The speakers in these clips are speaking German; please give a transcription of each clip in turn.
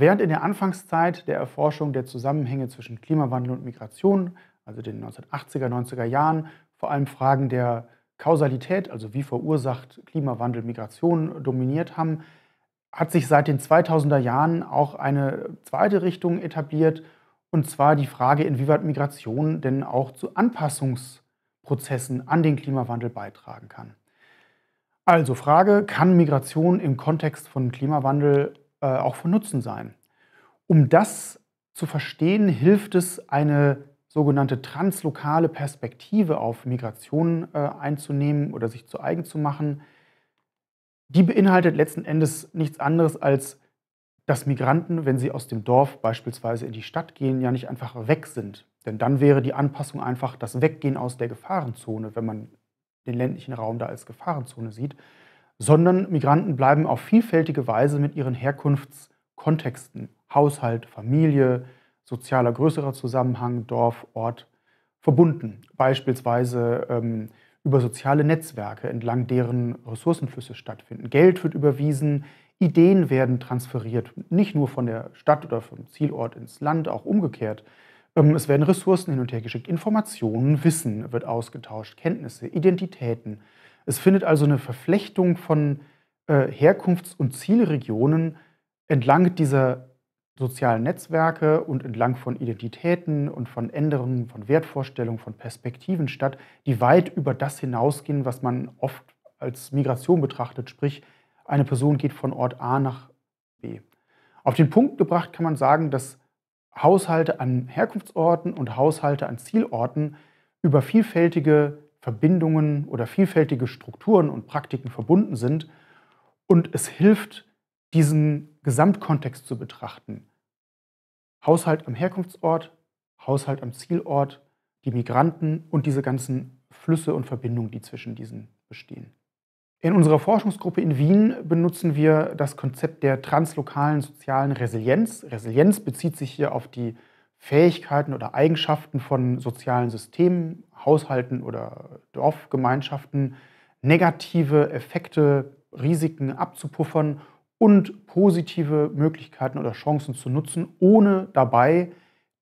Während in der Anfangszeit der Erforschung der Zusammenhänge zwischen Klimawandel und Migration, also den 1980er, 90er Jahren, vor allem Fragen der Kausalität, also wie verursacht Klimawandel Migration, dominiert haben, hat sich seit den 2000er Jahren auch eine zweite Richtung etabliert, und zwar die Frage, inwieweit Migration denn auch zu Anpassungsprozessen an den Klimawandel beitragen kann. Also Frage, kann Migration im Kontext von Klimawandel äh, auch von Nutzen sein. Um das zu verstehen, hilft es, eine sogenannte translokale Perspektive auf Migration äh, einzunehmen oder sich zu eigen zu machen. Die beinhaltet letzten Endes nichts anderes als, dass Migranten, wenn sie aus dem Dorf beispielsweise in die Stadt gehen, ja nicht einfach weg sind. Denn dann wäre die Anpassung einfach das Weggehen aus der Gefahrenzone, wenn man den ländlichen Raum da als Gefahrenzone sieht, sondern Migranten bleiben auf vielfältige Weise mit ihren Herkunftskontexten, Haushalt, Familie, sozialer größerer Zusammenhang, Dorf, Ort verbunden. Beispielsweise ähm, über soziale Netzwerke, entlang deren Ressourcenflüsse stattfinden. Geld wird überwiesen, Ideen werden transferiert, nicht nur von der Stadt oder vom Zielort ins Land, auch umgekehrt. Ähm, es werden Ressourcen hin und her geschickt, Informationen, Wissen wird ausgetauscht, Kenntnisse, Identitäten. Es findet also eine Verflechtung von äh, Herkunfts- und Zielregionen entlang dieser sozialen Netzwerke und entlang von Identitäten und von Änderungen, von Wertvorstellungen, von Perspektiven statt, die weit über das hinausgehen, was man oft als Migration betrachtet, sprich eine Person geht von Ort A nach B. Auf den Punkt gebracht kann man sagen, dass Haushalte an Herkunftsorten und Haushalte an Zielorten über vielfältige Verbindungen oder vielfältige Strukturen und Praktiken verbunden sind. Und es hilft, diesen Gesamtkontext zu betrachten. Haushalt am Herkunftsort, Haushalt am Zielort, die Migranten und diese ganzen Flüsse und Verbindungen, die zwischen diesen bestehen. In unserer Forschungsgruppe in Wien benutzen wir das Konzept der translokalen sozialen Resilienz. Resilienz bezieht sich hier auf die Fähigkeiten oder Eigenschaften von sozialen Systemen, Haushalten oder Dorfgemeinschaften negative Effekte, Risiken abzupuffern und positive Möglichkeiten oder Chancen zu nutzen, ohne dabei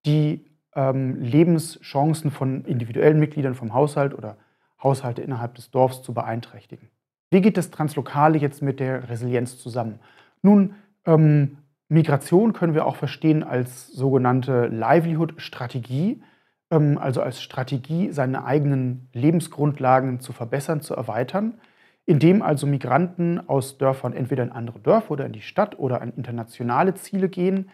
die ähm, Lebenschancen von individuellen Mitgliedern vom Haushalt oder Haushalte innerhalb des Dorfs zu beeinträchtigen. Wie geht das Translokale jetzt mit der Resilienz zusammen? Nun, ähm, Migration können wir auch verstehen als sogenannte Livelihood-Strategie, ähm, also als Strategie, seine eigenen Lebensgrundlagen zu verbessern, zu erweitern, indem also Migranten aus Dörfern entweder in andere Dörfer oder in die Stadt oder an internationale Ziele gehen,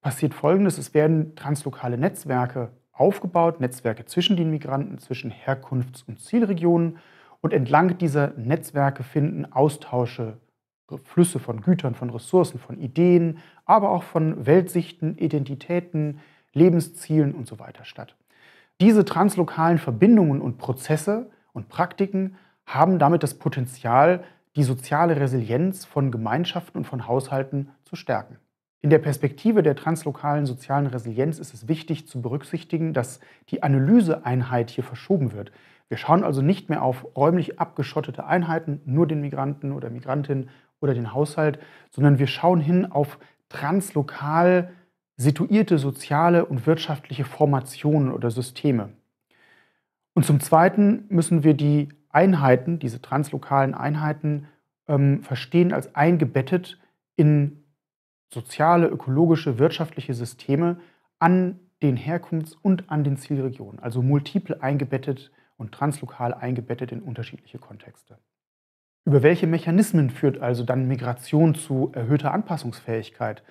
passiert Folgendes. Es werden translokale Netzwerke aufgebaut, Netzwerke zwischen den Migranten, zwischen Herkunfts- und Zielregionen. Und entlang dieser Netzwerke finden Austausche Flüsse von Gütern, von Ressourcen, von Ideen, aber auch von Weltsichten, Identitäten, Lebenszielen und so weiter statt. Diese translokalen Verbindungen und Prozesse und Praktiken haben damit das Potenzial, die soziale Resilienz von Gemeinschaften und von Haushalten zu stärken. In der Perspektive der translokalen sozialen Resilienz ist es wichtig zu berücksichtigen, dass die Analyseeinheit hier verschoben wird. Wir schauen also nicht mehr auf räumlich abgeschottete Einheiten, nur den Migranten oder Migrantinnen oder den Haushalt, sondern wir schauen hin auf translokal situierte soziale und wirtschaftliche Formationen oder Systeme. Und zum Zweiten müssen wir die Einheiten, diese translokalen Einheiten, ähm, verstehen als eingebettet in soziale, ökologische, wirtschaftliche Systeme an den Herkunfts- und an den Zielregionen, also multiple eingebettet und translokal eingebettet in unterschiedliche Kontexte. Über welche Mechanismen führt also dann Migration zu erhöhter Anpassungsfähigkeit?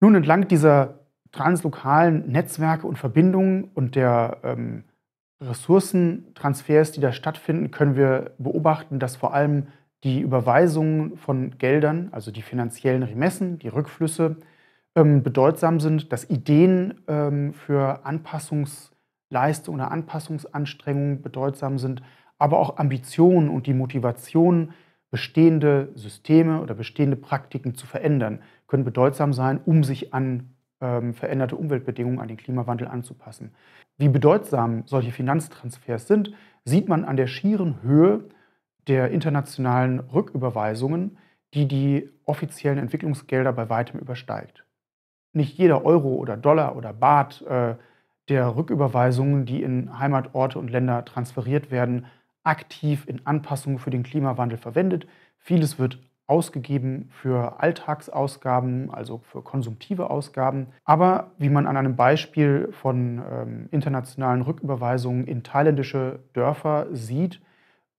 Nun, entlang dieser translokalen Netzwerke und Verbindungen und der ähm, Ressourcentransfers, die da stattfinden, können wir beobachten, dass vor allem die Überweisungen von Geldern, also die finanziellen Remessen, die Rückflüsse, ähm, bedeutsam sind, dass Ideen ähm, für Anpassungsleistungen oder Anpassungsanstrengungen bedeutsam sind, aber auch Ambitionen und die Motivation, bestehende Systeme oder bestehende Praktiken zu verändern, können bedeutsam sein, um sich an ähm, veränderte Umweltbedingungen, an den Klimawandel anzupassen. Wie bedeutsam solche Finanztransfers sind, sieht man an der schieren Höhe der internationalen Rücküberweisungen, die die offiziellen Entwicklungsgelder bei weitem übersteigt. Nicht jeder Euro oder Dollar oder Baht äh, der Rücküberweisungen, die in Heimatorte und Länder transferiert werden, aktiv in Anpassungen für den Klimawandel verwendet. Vieles wird ausgegeben für Alltagsausgaben, also für konsumtive Ausgaben. Aber wie man an einem Beispiel von ähm, internationalen Rücküberweisungen in thailändische Dörfer sieht,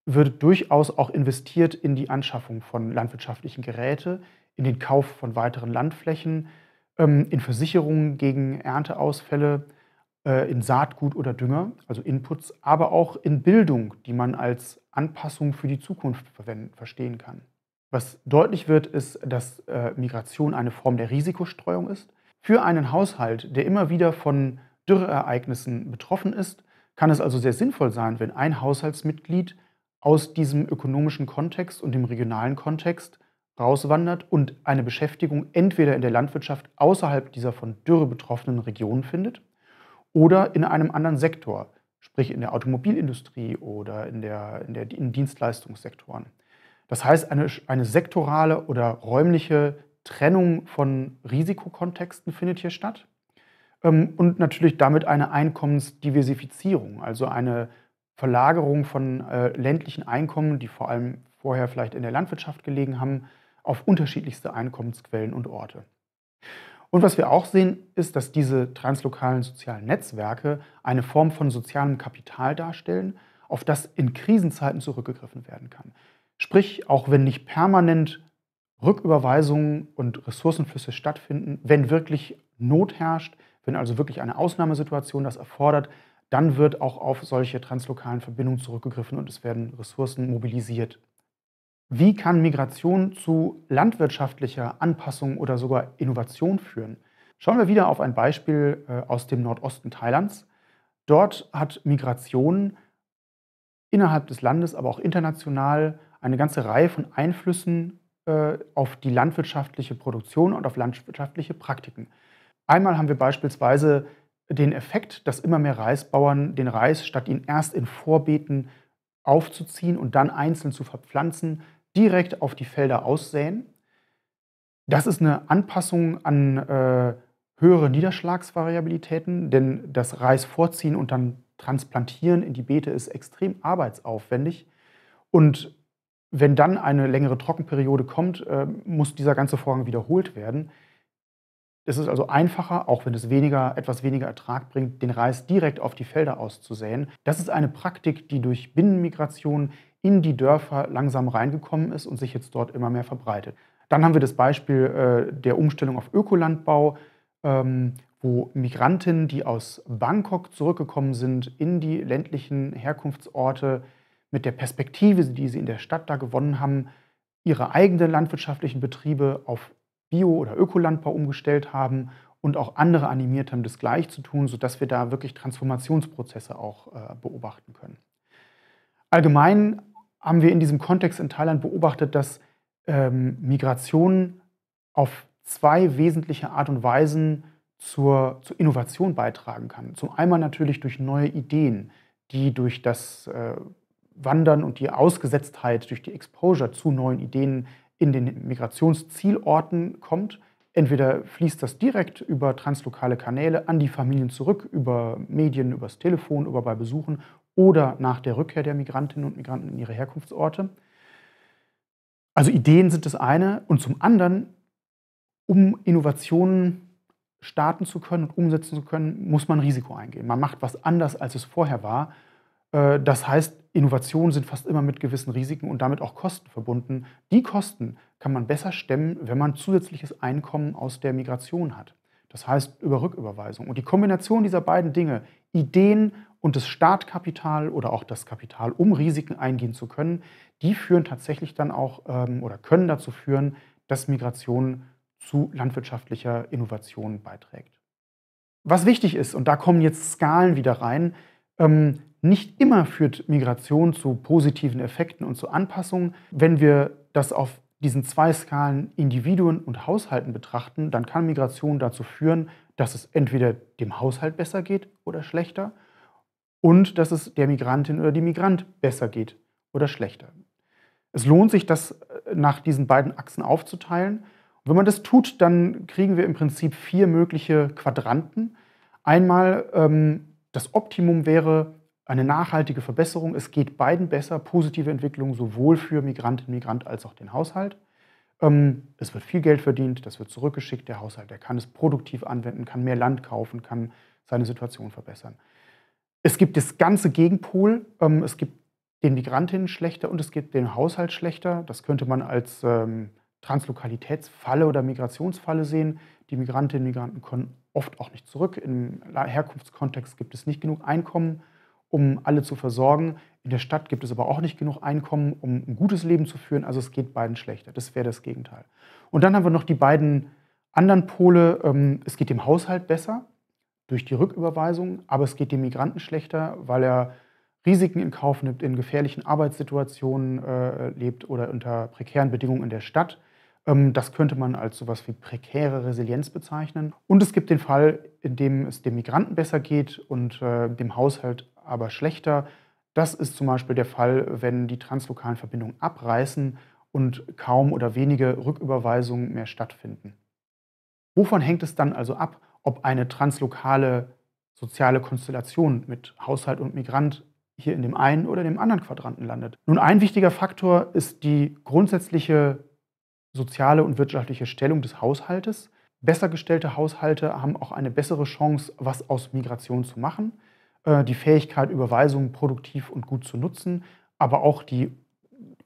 wird durchaus auch investiert in die Anschaffung von landwirtschaftlichen Geräten, in den Kauf von weiteren Landflächen, ähm, in Versicherungen gegen Ernteausfälle äh, in Saatgut oder Dünger, also Inputs, aber auch in Bildung, die man als Anpassung für die Zukunft verstehen kann. Was deutlich wird, ist, dass äh, Migration eine Form der Risikostreuung ist. Für einen Haushalt, der immer wieder von Dürreereignissen betroffen ist, kann es also sehr sinnvoll sein, wenn ein Haushaltsmitglied aus diesem ökonomischen Kontext und dem regionalen Kontext rauswandert und eine Beschäftigung entweder in der Landwirtschaft außerhalb dieser von Dürre betroffenen Region findet oder in einem anderen Sektor, sprich in der Automobilindustrie oder in, der, in, der, in Dienstleistungssektoren. Das heißt, eine, eine sektorale oder räumliche Trennung von Risikokontexten findet hier statt ähm, und natürlich damit eine Einkommensdiversifizierung, also eine Verlagerung von äh, ländlichen Einkommen, die vor allem vorher vielleicht in der Landwirtschaft gelegen haben, auf unterschiedlichste Einkommensquellen und Orte. Und was wir auch sehen, ist, dass diese translokalen sozialen Netzwerke eine Form von sozialem Kapital darstellen, auf das in Krisenzeiten zurückgegriffen werden kann. Sprich, auch wenn nicht permanent Rücküberweisungen und Ressourcenflüsse stattfinden, wenn wirklich Not herrscht, wenn also wirklich eine Ausnahmesituation das erfordert, dann wird auch auf solche translokalen Verbindungen zurückgegriffen und es werden Ressourcen mobilisiert. Wie kann Migration zu landwirtschaftlicher Anpassung oder sogar Innovation führen? Schauen wir wieder auf ein Beispiel äh, aus dem Nordosten Thailands. Dort hat Migration innerhalb des Landes, aber auch international eine ganze Reihe von Einflüssen äh, auf die landwirtschaftliche Produktion und auf landwirtschaftliche Praktiken. Einmal haben wir beispielsweise den Effekt, dass immer mehr Reisbauern den Reis, statt ihn erst in Vorbeeten aufzuziehen und dann einzeln zu verpflanzen, direkt auf die Felder aussäen. Das ist eine Anpassung an äh, höhere Niederschlagsvariabilitäten, denn das Reis vorziehen und dann transplantieren in die Beete ist extrem arbeitsaufwendig. Und wenn dann eine längere Trockenperiode kommt, äh, muss dieser ganze Vorgang wiederholt werden. Es ist also einfacher, auch wenn es weniger, etwas weniger Ertrag bringt, den Reis direkt auf die Felder auszusäen. Das ist eine Praktik, die durch Binnenmigration in die Dörfer langsam reingekommen ist und sich jetzt dort immer mehr verbreitet. Dann haben wir das Beispiel äh, der Umstellung auf Ökolandbau, ähm, wo Migrantinnen, die aus Bangkok zurückgekommen sind, in die ländlichen Herkunftsorte mit der Perspektive, die sie in der Stadt da gewonnen haben, ihre eigenen landwirtschaftlichen Betriebe auf Bio- oder Ökolandbau umgestellt haben und auch andere animiert haben, das gleich zu tun, sodass wir da wirklich Transformationsprozesse auch äh, beobachten können. Allgemein haben wir in diesem Kontext in Thailand beobachtet, dass ähm, Migration auf zwei wesentliche Art und Weisen zur, zur, Innovation beitragen kann. Zum einen natürlich durch neue Ideen, die durch das äh, Wandern und die Ausgesetztheit, durch die Exposure zu neuen Ideen in den Migrationszielorten kommt. Entweder fließt das direkt über translokale Kanäle an die Familien zurück, über Medien, übers Telefon, über bei Besuchen, oder nach der Rückkehr der Migrantinnen und Migranten in ihre Herkunftsorte. Also Ideen sind das eine und zum anderen, um Innovationen starten zu können und umsetzen zu können, muss man Risiko eingehen. Man macht was anders, als es vorher war. Äh, das heißt, Innovationen sind fast immer mit gewissen Risiken und damit auch Kosten verbunden. Die Kosten kann man besser stemmen, wenn man zusätzliches Einkommen aus der Migration hat. Das heißt über Rücküberweisung. Und die Kombination dieser beiden Dinge, Ideen und das Startkapital oder auch das Kapital, um Risiken eingehen zu können, die führen tatsächlich dann auch ähm, oder können dazu führen, dass Migration zu landwirtschaftlicher Innovation beiträgt. Was wichtig ist, und da kommen jetzt Skalen wieder rein, ähm, nicht immer führt Migration zu positiven Effekten und zu Anpassungen, wenn wir das auf diesen zwei Skalen Individuen und Haushalten betrachten, dann kann Migration dazu führen, dass es entweder dem Haushalt besser geht oder schlechter und dass es der Migrantin oder dem Migrant besser geht oder schlechter. Es lohnt sich, das äh, nach diesen beiden Achsen aufzuteilen. Und wenn man das tut, dann kriegen wir im Prinzip vier mögliche Quadranten. Einmal ähm, das Optimum wäre, eine nachhaltige Verbesserung. Es geht beiden besser, positive Entwicklung sowohl für Migrantinnen und Migrant als auch den Haushalt. Ähm, es wird viel Geld verdient, das wird zurückgeschickt. Der Haushalt, der kann es produktiv anwenden, kann mehr Land kaufen, kann seine Situation verbessern. Es gibt das ganze Gegenpol. Ähm, es gibt den Migrantinnen schlechter und es gibt den Haushalt schlechter. Das könnte man als ähm, Translokalitätsfalle oder Migrationsfalle sehen. Die Migrantinnen und Migranten können oft auch nicht zurück. Im Herkunftskontext gibt es nicht genug Einkommen um alle zu versorgen. In der Stadt gibt es aber auch nicht genug Einkommen, um ein gutes Leben zu führen. Also es geht beiden schlechter. Das wäre das Gegenteil. Und dann haben wir noch die beiden anderen Pole. Ähm, es geht dem Haushalt besser durch die Rücküberweisung, aber es geht dem Migranten schlechter, weil er Risiken in Kauf nimmt, in gefährlichen Arbeitssituationen äh, lebt oder unter prekären Bedingungen in der Stadt. Ähm, das könnte man als so etwas wie prekäre Resilienz bezeichnen. Und es gibt den Fall, in dem es dem Migranten besser geht und äh, dem Haushalt aber schlechter. Das ist zum Beispiel der Fall, wenn die translokalen Verbindungen abreißen und kaum oder wenige Rücküberweisungen mehr stattfinden. Wovon hängt es dann also ab, ob eine translokale soziale Konstellation mit Haushalt und Migrant hier in dem einen oder dem anderen Quadranten landet? Nun, ein wichtiger Faktor ist die grundsätzliche soziale und wirtschaftliche Stellung des Haushaltes. Besser gestellte Haushalte haben auch eine bessere Chance, was aus Migration zu machen. Äh, die Fähigkeit, Überweisungen produktiv und gut zu nutzen, aber auch die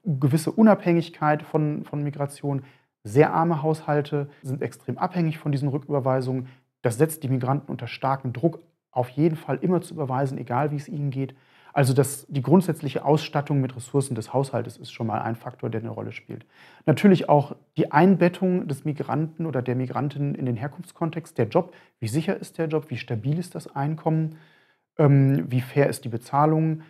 gewisse Unabhängigkeit von, von Migration. Sehr arme Haushalte sind extrem abhängig von diesen Rücküberweisungen. Das setzt die Migranten unter starken Druck, auf jeden Fall immer zu überweisen, egal wie es ihnen geht. Also das, die grundsätzliche Ausstattung mit Ressourcen des Haushaltes ist schon mal ein Faktor, der eine Rolle spielt. Natürlich auch die Einbettung des Migranten oder der Migrantin in den Herkunftskontext, der Job, wie sicher ist der Job, wie stabil ist das Einkommen ähm, wie fair ist die Bezahlung.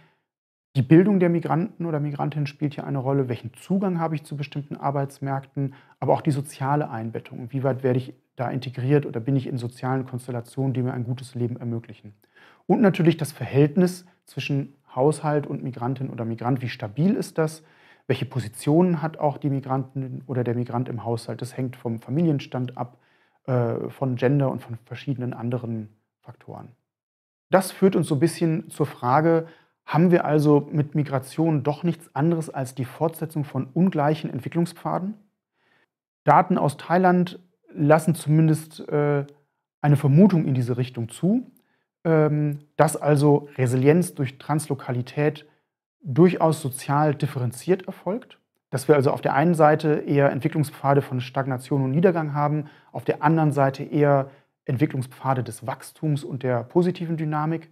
Die Bildung der Migranten oder Migrantinnen spielt hier eine Rolle. Welchen Zugang habe ich zu bestimmten Arbeitsmärkten? Aber auch die soziale Einbettung. Inwieweit werde ich da integriert oder bin ich in sozialen Konstellationen, die mir ein gutes Leben ermöglichen? Und natürlich das Verhältnis zwischen Haushalt und Migrantin oder Migrant. Wie stabil ist das? Welche Positionen hat auch die Migrantin oder der Migrant im Haushalt? Das hängt vom Familienstand ab, äh, von Gender und von verschiedenen anderen Faktoren. Das führt uns so ein bisschen zur Frage, haben wir also mit Migration doch nichts anderes als die Fortsetzung von ungleichen Entwicklungspfaden? Daten aus Thailand lassen zumindest äh, eine Vermutung in diese Richtung zu, ähm, dass also Resilienz durch Translokalität durchaus sozial differenziert erfolgt, dass wir also auf der einen Seite eher Entwicklungspfade von Stagnation und Niedergang haben, auf der anderen Seite eher Entwicklungspfade des Wachstums und der positiven Dynamik.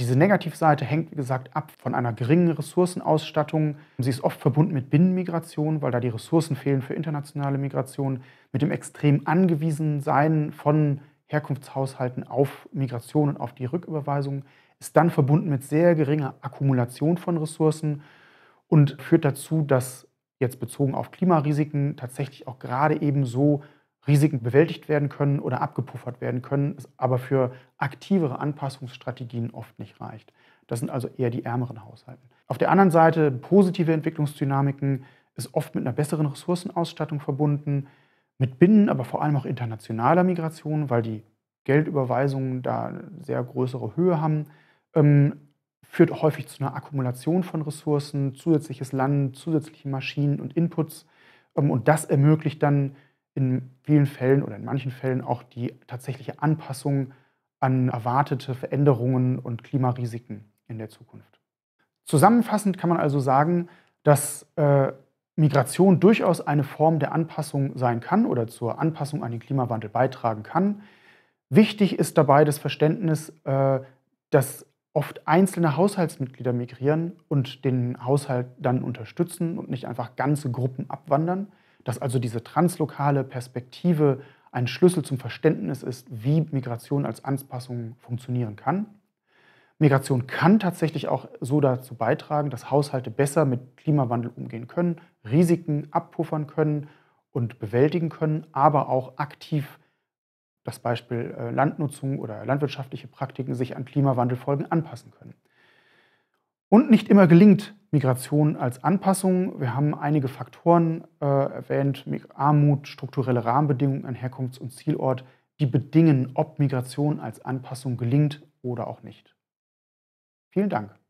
Diese Negativseite hängt, wie gesagt, ab von einer geringen Ressourcenausstattung. Sie ist oft verbunden mit Binnenmigration, weil da die Ressourcen fehlen für internationale Migration, mit dem extrem Angewiesensein von Herkunftshaushalten auf Migration und auf die Rücküberweisung, ist dann verbunden mit sehr geringer Akkumulation von Ressourcen und führt dazu, dass jetzt bezogen auf Klimarisiken tatsächlich auch gerade eben so Risiken bewältigt werden können oder abgepuffert werden können, es aber für aktivere Anpassungsstrategien oft nicht reicht. Das sind also eher die ärmeren Haushalte. Auf der anderen Seite positive Entwicklungsdynamiken ist oft mit einer besseren Ressourcenausstattung verbunden, mit Binnen, aber vor allem auch internationaler Migration, weil die Geldüberweisungen da sehr größere Höhe haben, ähm, führt häufig zu einer Akkumulation von Ressourcen, zusätzliches Land, zusätzliche Maschinen und Inputs. Ähm, und das ermöglicht dann in vielen Fällen oder in manchen Fällen auch die tatsächliche Anpassung an erwartete Veränderungen und Klimarisiken in der Zukunft. Zusammenfassend kann man also sagen, dass äh, Migration durchaus eine Form der Anpassung sein kann oder zur Anpassung an den Klimawandel beitragen kann. Wichtig ist dabei das Verständnis, äh, dass oft einzelne Haushaltsmitglieder migrieren und den Haushalt dann unterstützen und nicht einfach ganze Gruppen abwandern dass also diese translokale Perspektive ein Schlüssel zum Verständnis ist, wie Migration als Anpassung funktionieren kann. Migration kann tatsächlich auch so dazu beitragen, dass Haushalte besser mit Klimawandel umgehen können, Risiken abpuffern können und bewältigen können, aber auch aktiv das Beispiel äh, Landnutzung oder landwirtschaftliche Praktiken sich an Klimawandelfolgen anpassen können. Und nicht immer gelingt Migration als Anpassung. Wir haben einige Faktoren äh, erwähnt, Armut, strukturelle Rahmenbedingungen an Herkunfts- und Zielort, die bedingen, ob Migration als Anpassung gelingt oder auch nicht. Vielen Dank.